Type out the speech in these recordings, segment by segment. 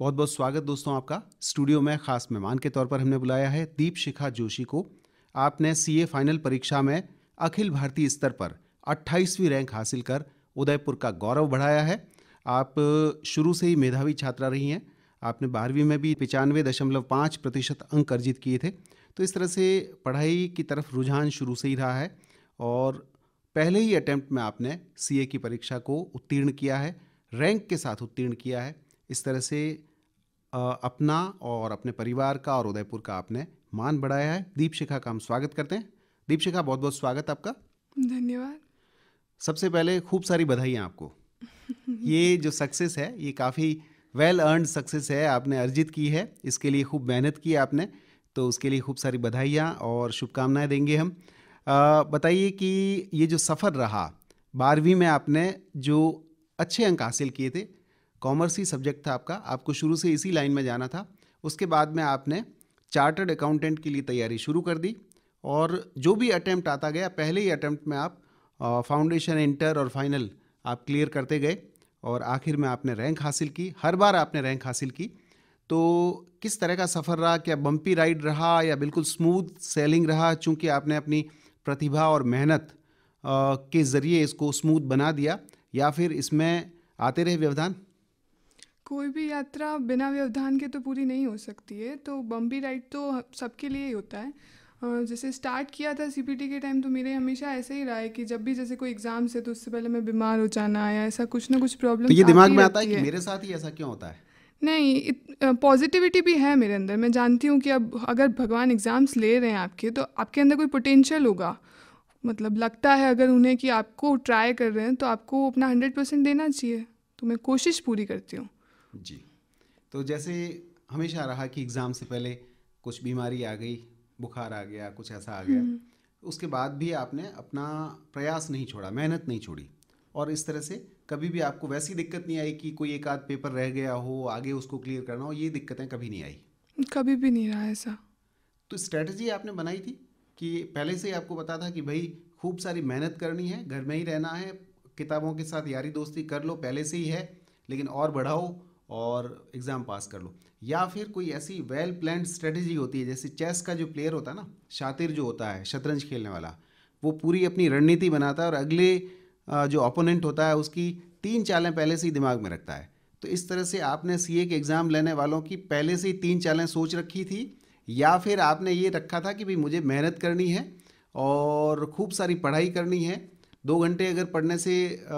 बहुत बहुत स्वागत दोस्तों आपका स्टूडियो में ख़ास मेहमान के तौर पर हमने बुलाया है दीप शिखा जोशी को आपने सीए फाइनल परीक्षा में अखिल भारतीय स्तर पर 28वीं रैंक हासिल कर उदयपुर का गौरव बढ़ाया है आप शुरू से ही मेधावी छात्रा रही हैं आपने बारहवीं में भी पचानवे दशमलव पाँच प्रतिशत अंक अर्जित किए थे तो इस तरह से पढ़ाई की तरफ रुझान शुरू से ही रहा है और पहले ही अटैम्प्ट में आपने सीए की परीक्षा को उत्तीर्ण किया है रैंक के साथ उत्तीर्ण किया है इस तरह से अपना और अपने परिवार का और उदयपुर का आपने मान बढ़ाया है दीपशिखा का हम स्वागत करते हैं दीपशिखा बहुत बहुत स्वागत आपका धन्यवाद सबसे पहले खूब सारी बधाइयाँ आपको ये जो सक्सेस है ये काफ़ी वेल अर्नड सक्सेस है आपने अर्जित की है इसके लिए खूब मेहनत की आपने तो उसके लिए खूब सारी बधाइयाँ और शुभकामनाएं देंगे हम बताइए कि ये जो सफ़र रहा बारहवीं में आपने जो अच्छे अंक हासिल किए थे कॉमर्स ही सब्जेक्ट था आपका आपको शुरू से इसी लाइन में जाना था उसके बाद में आपने चार्टर्ड अकाउंटेंट के लिए तैयारी शुरू कर दी और जो भी अटैम्प्ट आता गया पहले ही अटैम्प्ट में आप फाउंडेशन इंटर और फाइनल आप क्लियर करते गए और आखिर में आपने रैंक हासिल की हर बार आपने रैंक हासिल की तो किस तरह का सफ़र रहा क्या बम्पी राइड रहा या बिल्कुल स्मूथ सेलिंग रहा चूँकि आपने अपनी प्रतिभा और मेहनत के ज़रिए इसको स्मूथ बना दिया या फिर इसमें आते रहे व्यवधान कोई भी यात्रा बिना व्यवधान के तो पूरी नहीं हो सकती है तो बम्बी राइड तो सबके लिए ही होता है जैसे स्टार्ट किया था सीपीटी के टाइम तो मेरे हमेशा ऐसे ही रहा है कि जब भी जैसे कोई एग्जाम से तो उससे पहले मैं बीमार हो जाना या ऐसा कुछ ना कुछ प्रॉब्लम तो ये दिमाग में आता है कि मेरे साथ ही ऐसा क्यों होता है नहीं पॉजिटिविटी भी है मेरे अंदर मैं जानती हूँ कि अब अगर भगवान एग्ज़ाम्स ले रहे हैं आपके तो आपके अंदर कोई पोटेंशियल होगा मतलब लगता है अगर उन्हें कि आपको ट्राई कर रहे हैं तो आपको अपना हंड्रेड परसेंट देना चाहिए तो मैं कोशिश पूरी करती हूँ जी तो जैसे हमेशा रहा कि एग्ज़ाम से पहले कुछ बीमारी आ गई बुखार आ गया कुछ ऐसा आ गया हम्म। उसके बाद भी आपने अपना प्रयास नहीं छोड़ा मेहनत नहीं छोड़ी और इस तरह से कभी भी आपको वैसी दिक्कत नहीं आई कि कोई एक आध पेपर रह गया हो आगे उसको क्लियर करना हो ये दिक्कतें कभी नहीं आई कभी भी नहीं रहा ऐसा तो स्ट्रेटजी आपने बनाई थी कि पहले से ही आपको पता था कि भाई खूब सारी मेहनत करनी है घर में ही रहना है किताबों के साथ यारी दोस्ती कर लो पहले से ही है लेकिन और बढ़ाओ और एग्ज़ाम पास कर लो या फिर कोई ऐसी वेल प्लान स्ट्रेटजी होती है जैसे चेस का जो प्लेयर होता है ना शातिर जो होता है शतरंज खेलने वाला वो पूरी अपनी रणनीति बनाता है और अगले जो ओपोनेंट होता है उसकी तीन चालें पहले से ही दिमाग में रखता है तो इस तरह से आपने सी के एग्ज़ाम लेने वालों की पहले से ही तीन चालें सोच रखी थी या फिर आपने ये रखा था कि भाई मुझे मेहनत करनी है और खूब सारी पढ़ाई करनी है दो घंटे अगर पढ़ने से आ,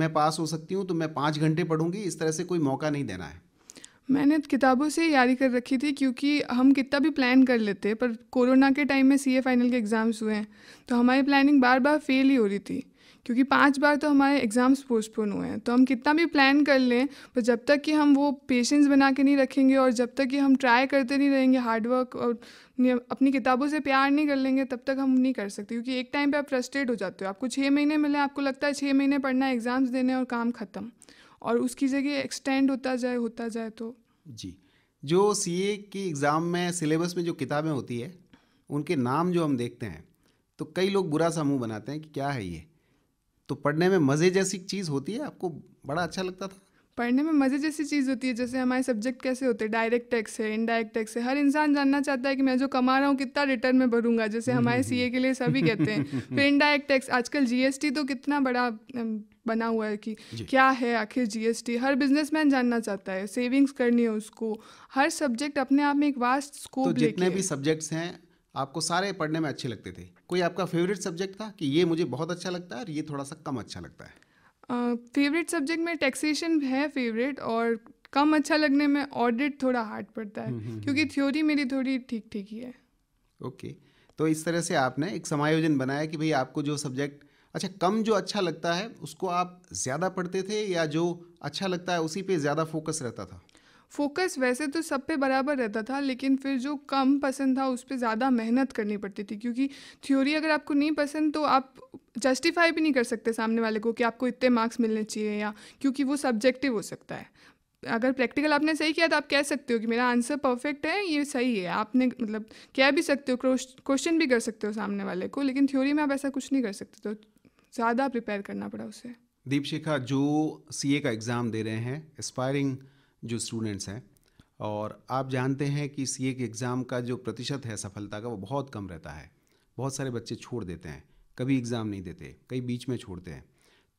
मैं पास हो सकती हूँ तो मैं पाँच घंटे पढ़ूंगी इस तरह से कोई मौका नहीं देना है मैंने किताबों से यारी कर रखी थी क्योंकि हम कितना भी प्लान कर लेते पर कोरोना के टाइम में सीए फाइनल के एग्ज़ाम्स हुए हैं तो हमारी प्लानिंग बार बार फेल ही हो रही थी क्योंकि पांच बार तो हमारे एग्ज़ाम्स पोस्टपोन हुए हैं तो हम कितना भी प्लान कर लें पर जब तक कि हम वो पेशेंस बना के नहीं रखेंगे और जब तक कि हम ट्राई करते नहीं रहेंगे हार्डवर्क और अपनी किताबों से प्यार नहीं कर लेंगे तब तक हम नहीं कर सकते क्योंकि एक टाइम पर आप फ्रस्ट्रेट हो जाते हो आपको छः महीने मिले आपको लगता है छः महीने पढ़ना एग्ज़ाम्स देने और काम ख़त्म और उसकी जगह एक्सटेंड होता जाए होता जाए तो जी जो सी ए की एग्ज़ाम में सिलेबस में जो किताबें होती है उनके नाम जो हम देखते हैं तो कई लोग बुरा सा मुँह बनाते हैं कि क्या है ये तो पढ़ने में मज़े जैसी चीज़ होती है आपको बड़ा अच्छा लगता था पढ़ने में मज़े जैसी चीज़ होती है जैसे हमारे सब्जेक्ट कैसे होते हैं डायरेक्ट टैक्स है इनडायरेक्ट टैक्स है हर इंसान जानना चाहता है कि मैं जो कमा रहा हूँ कितना रिटर्न में भरूंगा जैसे हम्म, हमारे सीए हम्म, के लिए हम्म। सभी कहते हैं फिर इनडायरेक्ट टैक्स आजकल जीएसटी तो कितना बड़ा बना हुआ है कि क्या है आखिर जीएसटी हर बिजनेसमैन जानना चाहता है सेविंग्स करनी है उसको हर सब्जेक्ट अपने आप में एक वास्ट स्कोप तो जितने भी सब्जेक्ट्स हैं आपको सारे पढ़ने में अच्छे लगते थे कोई आपका फेवरेट सब्जेक्ट था कि ये मुझे बहुत अच्छा लगता है और ये थोड़ा सा कम अच्छा लगता है फेवरेट सब्जेक्ट में टैक्सेशन है फेवरेट और कम अच्छा लगने में ऑडिट थोड़ा हार्ड पड़ता है हम्म, हम्म, क्योंकि थ्योरी हम्म। मेरी थोड़ी ठीक ठीक ही है ओके तो इस तरह से आपने एक समायोजन बनाया कि भाई आपको जो सब्जेक्ट अच्छा कम जो अच्छा लगता है उसको आप ज़्यादा पढ़ते थे या जो अच्छा लगता है उसी पे ज़्यादा फोकस रहता था फोकस वैसे तो सब पे बराबर रहता था लेकिन फिर जो कम पसंद था उस पर ज़्यादा मेहनत करनी पड़ती थी क्योंकि थ्योरी अगर आपको नहीं पसंद तो आप जस्टिफाई भी नहीं कर सकते सामने वाले को कि आपको इतने मार्क्स मिलने चाहिए या क्योंकि वो सब्जेक्टिव हो सकता है अगर प्रैक्टिकल आपने सही किया तो आप कह सकते हो कि मेरा आंसर परफेक्ट है ये सही है आपने मतलब कह भी सकते हो क्वेश्चन भी कर सकते हो सामने वाले को लेकिन थ्योरी में आप ऐसा कुछ नहीं कर सकते तो ज़्यादा प्रिपेयर करना पड़ा उसे दीपशिखा जो सी का एग्ज़ाम दे रहे हैं एस्पायरिंग जो स्टूडेंट्स हैं और आप जानते हैं कि सी के एग्ज़ाम का जो प्रतिशत है सफलता का वो बहुत कम रहता है बहुत सारे बच्चे छोड़ देते हैं कभी एग्ज़ाम नहीं देते कई बीच में छोड़ते हैं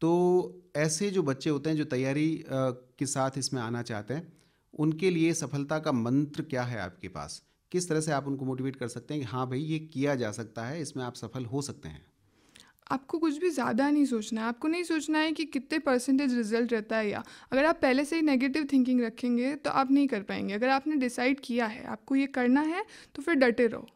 तो ऐसे जो बच्चे होते हैं जो तैयारी के साथ इसमें आना चाहते हैं उनके लिए सफलता का मंत्र क्या है आपके पास किस तरह से आप उनको मोटिवेट कर सकते हैं कि हाँ भाई ये किया जा सकता है इसमें आप सफल हो सकते हैं आपको कुछ भी ज़्यादा नहीं सोचना है आपको नहीं सोचना है कि कितने परसेंटेज रिजल्ट रहता है या अगर आप पहले से ही नेगेटिव थिंकिंग रखेंगे तो आप नहीं कर पाएंगे अगर आपने डिसाइड किया है आपको ये करना है तो फिर डटे रहो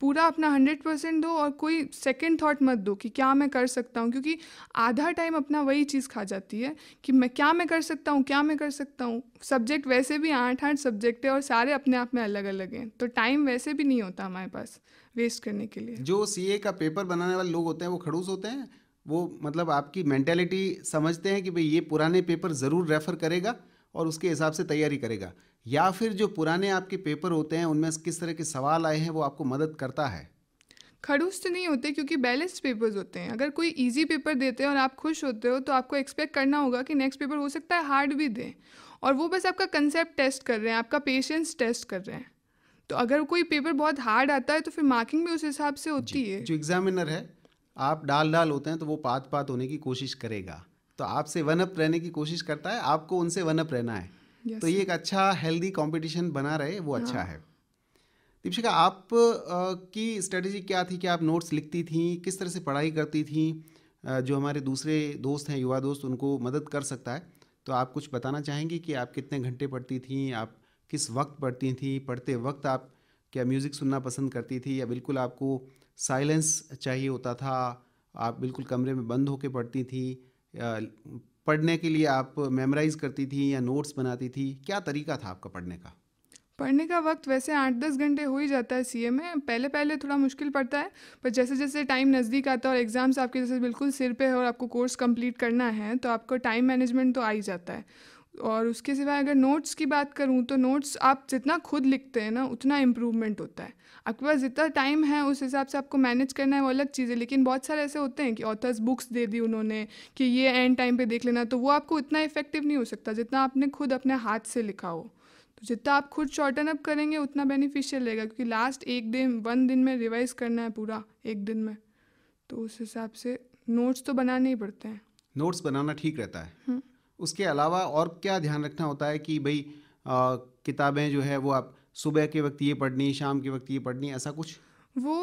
पूरा अपना हंड्रेड परसेंट दो और कोई सेकेंड थाट मत दो कि क्या मैं कर सकता हूँ क्योंकि आधा टाइम अपना वही चीज़ खा जाती है कि मैं क्या मैं कर सकता हूँ क्या मैं कर सकता हूँ सब्जेक्ट वैसे भी आठ आठ सब्जेक्ट है और सारे अपने आप में अलग अलग हैं तो टाइम वैसे भी नहीं होता हमारे पास वेस्ट करने के लिए जो सी का पेपर बनाने वाले लोग होते हैं वो खड़ूस होते हैं वो मतलब आपकी मैंटेलिटी समझते हैं कि भाई ये पुराने पेपर ज़रूर रेफ़र करेगा और उसके हिसाब से तैयारी करेगा या फिर जो पुराने आपके पेपर होते हैं उनमें किस तरह के सवाल आए हैं वो आपको मदद करता है खड़ूस तो नहीं होते क्योंकि बैलेंस्ड पेपर्स होते हैं अगर कोई इजी पेपर देते हैं और आप खुश होते हो तो आपको एक्सपेक्ट करना होगा कि नेक्स्ट पेपर हो सकता है हार्ड भी दें और वो बस आपका कंसेप्ट टेस्ट कर रहे हैं आपका पेशेंस टेस्ट कर रहे हैं तो अगर कोई पेपर बहुत हार्ड आता है तो फिर मार्किंग भी उस हिसाब से होती है जो एग्जामिनर है आप डाल डाल होते हैं तो वो पात पात होने की कोशिश करेगा तो आपसे वन अप रहने की कोशिश करता है आपको उनसे वन अप रहना है yes. तो ये एक अच्छा हेल्दी कंपटीशन बना रहे वो अच्छा हाँ। है दीपिका आप आ, की स्ट्रेटजी क्या थी कि आप नोट्स लिखती थी किस तरह से पढ़ाई करती थी आ, जो हमारे दूसरे दोस्त हैं युवा दोस्त उनको मदद कर सकता है तो आप कुछ बताना चाहेंगी कि आप कितने घंटे पढ़ती थी आप किस वक्त पढ़ती थी पढ़ते वक्त आप क्या म्यूज़िक सुनना पसंद करती थी या बिल्कुल आपको साइलेंस चाहिए होता था आप बिल्कुल कमरे में बंद होकर पढ़ती थी पढ़ने के लिए आप मेमोराइज करती थी या नोट्स बनाती थी क्या तरीका था आपका पढ़ने का पढ़ने का वक्त वैसे आठ दस घंटे हो ही जाता है सीए में पहले पहले थोड़ा मुश्किल पड़ता है पर जैसे जैसे टाइम नज़दीक आता है और एग्ज़ाम्स आपके जैसे बिल्कुल सिर पे है और आपको कोर्स कंप्लीट करना है तो आपको टाइम मैनेजमेंट तो आ ही जाता है और उसके सिवा अगर नोट्स की बात करूँ तो नोट्स आप जितना खुद लिखते हैं ना उतना इम्प्रूवमेंट होता है आपके पास जितना टाइम है उस हिसाब से आपको मैनेज करना है वो अलग चीज़ है लेकिन बहुत सारे ऐसे होते हैं कि ऑथर्स बुक्स दे दी उन्होंने कि ये एंड टाइम पे देख लेना तो वो आपको उतना इफेक्टिव नहीं हो सकता जितना आपने खुद अपने हाथ से लिखा हो तो जितना आप खुद शॉर्टन अप करेंगे उतना बेनिफिशियल रहेगा क्योंकि लास्ट एक दिन वन दिन में रिवाइज करना है पूरा एक दिन में तो उस हिसाब से नोट्स तो बनाने ही पड़ते हैं नोट्स बनाना ठीक रहता है हम्म। उसके अलावा और क्या ध्यान रखना होता है कि भाई किताबें जो है वो आप सुबह के वक्त ये पढ़नी शाम के वक्त ये पढ़नी ऐसा कुछ वो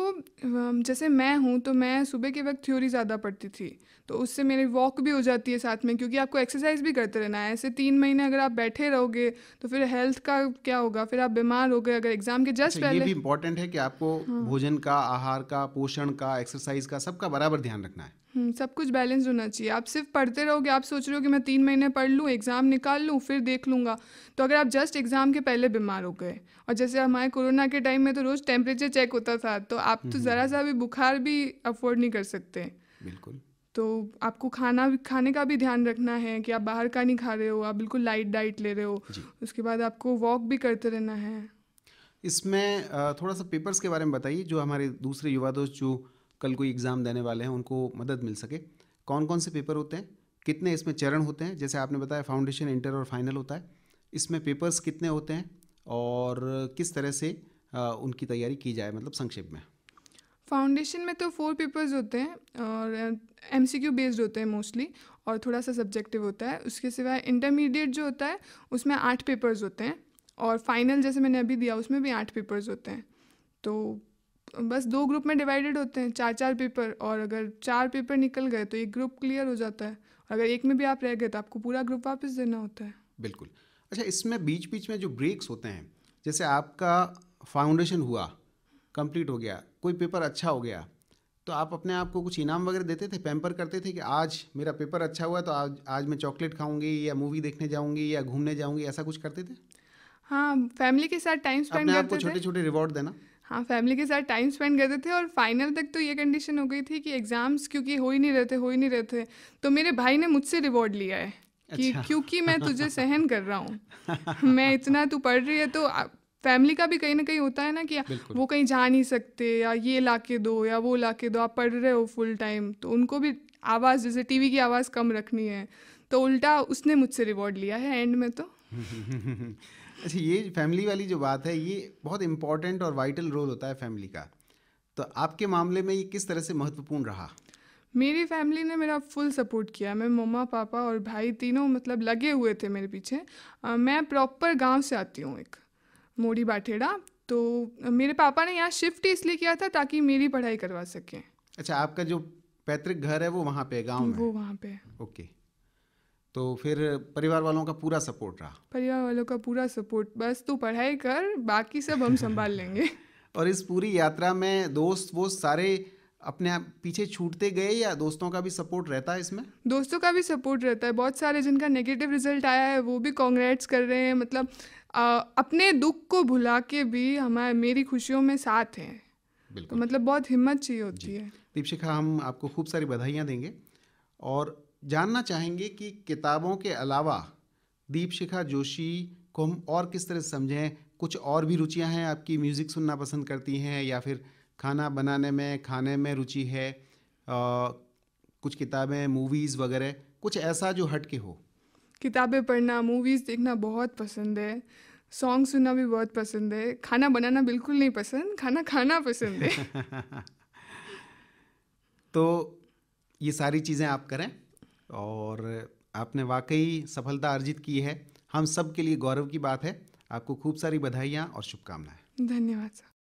जैसे मैं हूँ तो मैं सुबह के वक्त थ्योरी ज़्यादा पढ़ती थी तो उससे मेरी वॉक भी हो जाती है साथ में क्योंकि आपको एक्सरसाइज भी करते रहना है ऐसे तीन महीने अगर आप बैठे रहोगे तो फिर हेल्थ का क्या होगा फिर आप बीमार हो गए अगर एग्जाम के जस्ट अच्छा, पहले ये भी इम्पोर्टेंट है कि आपको हाँ। भोजन का आहार का पोषण का एक्सरसाइज का सबका बराबर ध्यान रखना है हम्म, सब कुछ बैलेंस होना चाहिए आप सिर्फ पढ़ते रहोगे आप सोच रहे हो कि मैं तीन महीने पढ़ लूँ एग्ज़ाम निकाल लूँ फिर देख लूँगा तो अगर आप जस्ट एग्ज़ाम के पहले बीमार हो गए और जैसे हमारे कोरोना के टाइम में तो रोज़ टेम्परेचर चेक होता था तो आप तो हम्म, हम्म, ज़रा सा भी बुखार भी अफोर्ड नहीं कर सकते बिल्कुल तो आपको खाना खाने का भी ध्यान रखना है कि आप बाहर का नहीं खा रहे हो आप बिल्कुल लाइट डाइट ले रहे हो उसके बाद आपको वॉक भी करते रहना है इसमें थोड़ा सा पेपर्स के बारे में बताइए जो हमारे दूसरे युवा दोस्त जो कल कोई एग्ज़ाम देने वाले हैं उनको मदद मिल सके कौन कौन से पेपर होते हैं कितने इसमें चरण होते हैं जैसे आपने बताया फाउंडेशन इंटर और फाइनल होता है इसमें पेपर्स कितने होते हैं और किस तरह से उनकी तैयारी की जाए मतलब संक्षेप में फाउंडेशन में तो फोर पेपर्स होते हैं और एम सी क्यू बेस्ड होते हैं मोस्टली और थोड़ा सा सब्जेक्टिव होता है उसके सिवाय इंटरमीडिएट जो होता है उसमें आठ पेपर्स होते हैं और फाइनल जैसे मैंने अभी दिया उसमें भी आठ पेपर्स होते हैं तो बस दो ग्रुप में डिवाइडेड होते हैं चार चार पेपर और अगर चार पेपर निकल गए तो एक ग्रुप क्लियर हो जाता है अगर एक में भी आप रह गए तो आपको पूरा ग्रुप वापस देना होता है बिल्कुल अच्छा इसमें बीच बीच में जो ब्रेक्स होते हैं जैसे आपका फाउंडेशन हुआ कंप्लीट हो गया कोई पेपर अच्छा हो गया तो आप अपने आप को कुछ इनाम वगैरह देते थे पैम्पर करते थे कि आज मेरा पेपर अच्छा हुआ तो आज आज मैं चॉकलेट खाऊंगी या मूवी देखने जाऊंगी या घूमने जाऊंगी ऐसा कुछ करते थे हाँ फैमिली के साथ टाइम स्पेंड करते थे छोटे छोटे रिवॉर्ड देना हाँ फैमिली के साथ टाइम स्पेंड करते थे और फाइनल तक तो ये कंडीशन हो गई थी कि एग्ज़ाम्स क्योंकि हो ही नहीं रहे थे हो ही नहीं रहे थे तो मेरे भाई ने मुझसे रिवॉर्ड लिया है कि अच्छा। क्योंकि मैं तुझे सहन कर रहा हूँ मैं इतना तू पढ़ रही है तो फैमिली का भी कहीं ना कहीं होता है ना कि वो कहीं जा नहीं सकते या ये ला के दो या वो ला के दो आप पढ़ रहे हो फुल टाइम तो उनको भी आवाज़ जैसे टीवी की आवाज़ कम रखनी है तो उल्टा उसने मुझसे रिवॉर्ड लिया है एंड में तो अच्छा ये फैमिली वाली जो बात है ये बहुत इम्पोर्टेंट और वाइटल रोल होता है फैमिली का तो आपके मामले में ये किस तरह से महत्वपूर्ण रहा मेरी फैमिली ने मेरा फुल सपोर्ट किया मैं मम्मा पापा और भाई तीनों मतलब लगे हुए थे मेरे पीछे आ, मैं प्रॉपर गांव से आती हूँ एक मोड़ी बाठेड़ा तो मेरे पापा ने यहाँ शिफ्ट इसलिए किया था ताकि मेरी पढ़ाई करवा सकें अच्छा आपका जो पैतृक घर है वो वहाँ पे गाँव वो वहाँ पे ओके तो फिर परिवार वालों का पूरा सपोर्ट रहा परिवार वालों का पूरा सपोर्ट बस तू पढ़ाई कर बाकी सब हम संभाल लेंगे और इस पूरी यात्रा में दोस्त वो सारे अपने आप पीछे छूटते गए या दोस्तों का भी सपोर्ट रहता है इसमें दोस्तों का भी सपोर्ट रहता है बहुत सारे जिनका नेगेटिव रिजल्ट आया है वो भी कॉन्ग्रेट्स कर रहे हैं मतलब आ, अपने दुख को भुला के भी हमारे मेरी खुशियों में साथ हैं बिल्कुल तो मतलब बहुत हिम्मत चाहिए होती है दीपशिखा हम आपको खूब सारी बधाइयाँ देंगे और जानना चाहेंगे कि किताबों के अलावा दीपशिखा जोशी को हम और किस तरह समझें कुछ और भी रुचियां हैं आपकी म्यूज़िक सुनना पसंद करती हैं या फिर खाना बनाने में खाने में रुचि है आ, कुछ किताबें मूवीज़ वगैरह कुछ ऐसा जो हट के हो किताबें पढ़ना मूवीज़ देखना बहुत पसंद है सॉन्ग सुनना भी बहुत पसंद है खाना बनाना बिल्कुल नहीं पसंद खाना खाना पसंद है तो ये सारी चीज़ें आप करें और आपने वाकई सफलता अर्जित की है हम सब के लिए गौरव की बात है आपको खूब सारी बधाइयाँ और शुभकामनाएं धन्यवाद सर